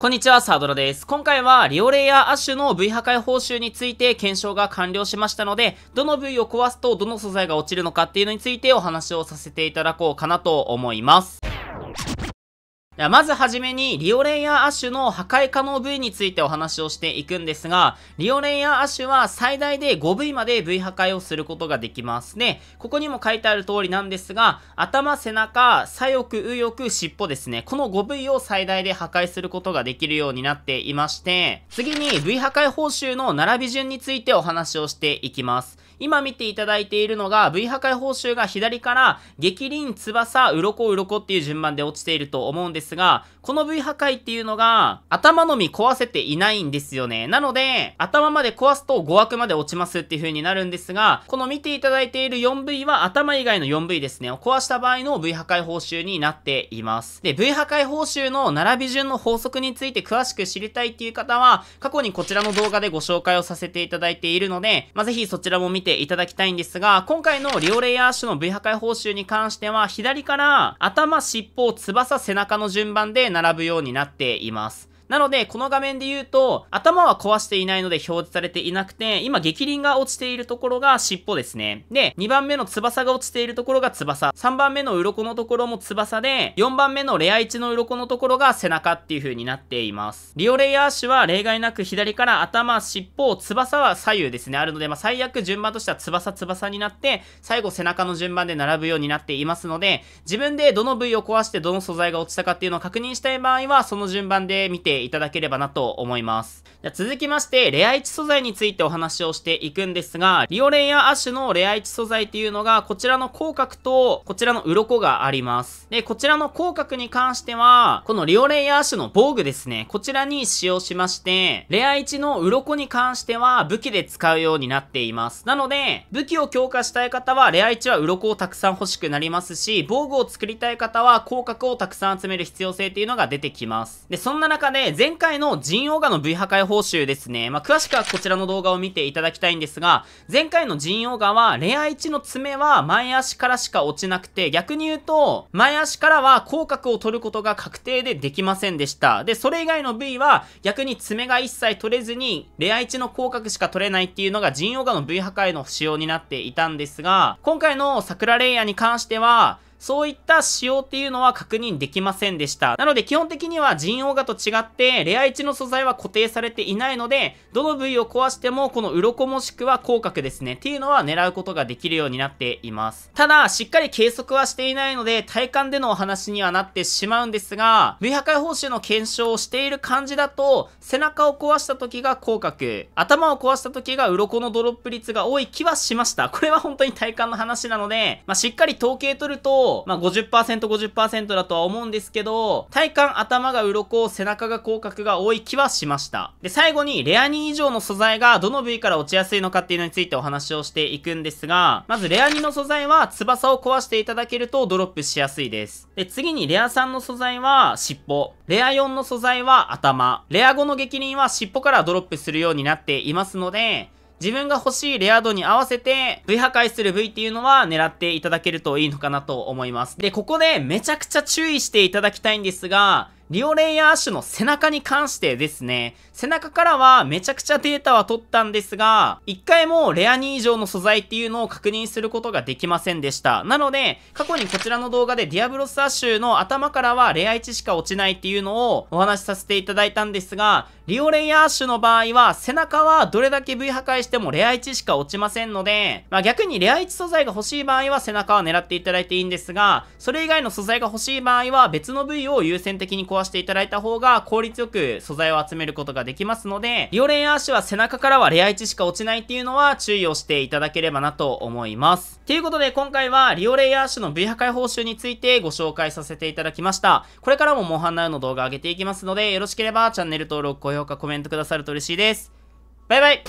こんにちは、サードラです。今回は、リオレイーアッシュの部位破壊報酬について検証が完了しましたので、どの部位を壊すとどの素材が落ちるのかっていうのについてお話をさせていただこうかなと思います。ではまずはじめに、リオレイヤーアッシュの破壊可能部位についてお話をしていくんですが、リオレイヤーアッシュは最大で 5V まで部位破壊をすることができますね。ここにも書いてある通りなんですが、頭、背中、左翼、右翼、尻尾ですね。この 5V を最大で破壊することができるようになっていまして、次に部位破壊報酬の並び順についてお話をしていきます。今見ていただいているのが V 破壊報酬が左から激鱗翼鱗鱗っていう順番で落ちていると思うんですが、この V 破壊っていうのが頭のみ壊せていないんですよね。なので、頭まで壊すと5枠まで落ちますっていう風になるんですが、この見ていただいている 4V は頭以外の 4V ですね、を壊した場合の V 破壊報酬になっています。で、V 破壊報酬の並び順の法則について詳しく知りたいっていう方は、過去にこちらの動画でご紹介をさせていただいているので、まあ、ぜひそちらも見てていただきたいんですが、今回のリオレイヤー種の V 破壊報酬に関しては、左から頭、尻尾、翼、背中の順番で並ぶようになっています。なので、この画面で言うと、頭は壊していないので表示されていなくて、今、激輪が落ちているところが尻尾ですね。で、2番目の翼が落ちているところが翼。3番目の鱗のところも翼で、4番目のレア1の鱗のところが背中っていう風になっています。リオレイアーシュは例外なく左から頭、尻尾、翼は左右ですね、あるので、まあ、最悪順番としては翼、翼になって、最後背中の順番で並ぶようになっていますので、自分でどの部位を壊してどの素材が落ちたかっていうのを確認したい場合は、その順番で見てていただければなと思います。じゃ続きまして、レア1素材についてお話をしていくんですが、リオレイやアッシュのレア1素材っていうのが、こちらの広角と、こちらの鱗があります。で、こちらの広角に関しては、このリオレイやアッシュの防具ですね、こちらに使用しまして、レア1の鱗に関しては、武器で使うようになっています。なので、武器を強化したい方は、レア1は鱗をたくさん欲しくなりますし、防具を作りたい方は、広角をたくさん集める必要性っていうのが出てきます。で、そんな中で、で、前回のジンオガの V 破壊報酬ですね。まあ、詳しくはこちらの動画を見ていただきたいんですが、前回のジンオガは、レア1の爪は前足からしか落ちなくて、逆に言うと、前足からは広角を取ることが確定でできませんでした。で、それ以外の V は、逆に爪が一切取れずに、レア1の広角しか取れないっていうのが、ジンオガの V 破壊の仕様になっていたんですが、今回の桜レイヤーに関しては、そういった仕様っていうのは確認できませんでした。なので基本的にはジンオガと違って、レア1の素材は固定されていないので、どの部位を壊しても、この鱗もしくは広角ですね、っていうのは狙うことができるようになっています。ただ、しっかり計測はしていないので、体感でのお話にはなってしまうんですが、部位破壊報酬の検証をしている感じだと、背中を壊した時が広角、頭を壊した時が鱗のドロップ率が多い気はしました。これは本当に体感の話なので、まあ、しっかり統計取ると、まあ50%、50%だとは思うんですけど、体感頭が鱗、背中が広角が多い気はしました。で、最後にレア2以上の素材がどの部位から落ちやすいのかっていうのについてお話をしていくんですが、まずレア2の素材は翼を壊していただけるとドロップしやすいです。で、次にレア3の素材は尻尾。レア4の素材は頭。レア5の逆鱗は尻尾からドロップするようになっていますので、自分が欲しいレア度に合わせて、V 破壊する V っていうのは狙っていただけるといいのかなと思います。で、ここでめちゃくちゃ注意していただきたいんですが、リオレイヤー種の背中に関してですね、背中からはめちゃくちゃデータは取ったんですが、一回もレア2以上の素材っていうのを確認することができませんでした。なので、過去にこちらの動画でディアブロスアッシュの頭からはレア1しか落ちないっていうのをお話しさせていただいたんですが、リオレイヤー種の場合は背中はどれだけ V 破壊してもレア1しか落ちませんので、まあ逆にレア1素材が欲しい場合は背中は狙っていただいていいんですが、それ以外の素材が欲しい場合は別の部位を優先的に加はしていただいた方が効率よく素材を集めることができますので、リオレイアーシは背中からはレア1しか落ちないっていうのは注意をしていただければなと思います。ということで今回はリオレイアーシュの V 破壊報酬についてご紹介させていただきました。これからもモンハンナウの動画上げていきますので、よろしければチャンネル登録、高評価、コメントくださると嬉しいです。バイバイ